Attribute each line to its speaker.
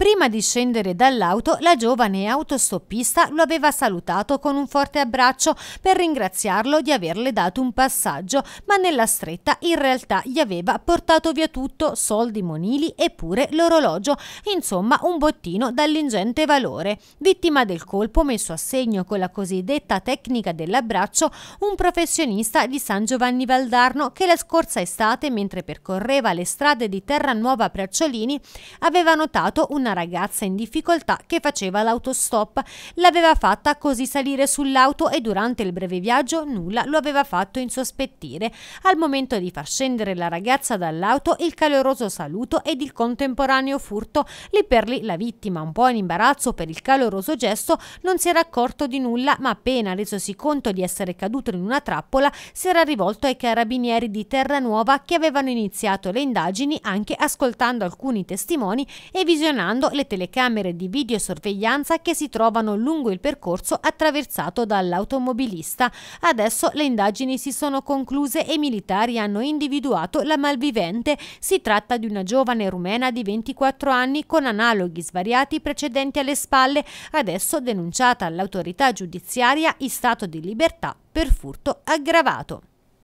Speaker 1: Prima di scendere dall'auto, la giovane autostoppista lo aveva salutato con un forte abbraccio per ringraziarlo di averle dato un passaggio, ma nella stretta in realtà gli aveva portato via tutto, soldi monili e pure l'orologio, insomma un bottino dall'ingente valore. Vittima del colpo messo a segno con la cosiddetta tecnica dell'abbraccio, un professionista di San Giovanni Valdarno che la scorsa estate, mentre percorreva le strade di Terranuova Bracciolini, aveva notato una una ragazza in difficoltà che faceva l'autostop. L'aveva fatta così salire sull'auto e durante il breve viaggio nulla lo aveva fatto insospettire. Al momento di far scendere la ragazza dall'auto, il caloroso saluto ed il contemporaneo furto. Lì per lì la vittima, un po' in imbarazzo per il caloroso gesto, non si era accorto di nulla, ma appena resosi conto di essere caduto in una trappola, si era rivolto ai carabinieri di Terranuova che avevano iniziato le indagini anche ascoltando alcuni testimoni e visionando attivando le telecamere di videosorveglianza che si trovano lungo il percorso attraversato dall'automobilista. Adesso le indagini si sono concluse e i militari hanno individuato la malvivente. Si tratta di una giovane rumena di 24 anni con analoghi svariati precedenti alle spalle, adesso denunciata all'autorità giudiziaria in stato di libertà per furto aggravato.